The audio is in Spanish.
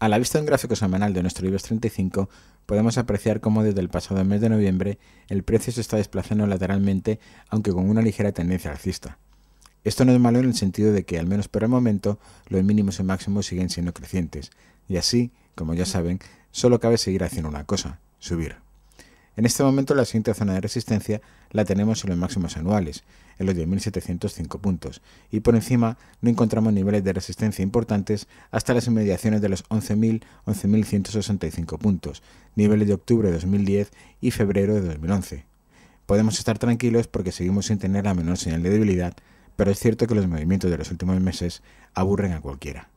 A la vista de un gráfico semanal de nuestro IBEX 35, podemos apreciar cómo desde el pasado mes de noviembre el precio se está desplazando lateralmente, aunque con una ligera tendencia alcista. Esto no es malo en el sentido de que, al menos por el momento, los mínimos y máximos siguen siendo crecientes, y así, como ya saben, solo cabe seguir haciendo una cosa, subir. En este momento la siguiente zona de resistencia la tenemos en los máximos anuales, en los 10.705 puntos, y por encima no encontramos niveles de resistencia importantes hasta las inmediaciones de los 11.000, 11.165 puntos, niveles de octubre de 2010 y febrero de 2011. Podemos estar tranquilos porque seguimos sin tener la menor señal de debilidad, pero es cierto que los movimientos de los últimos meses aburren a cualquiera.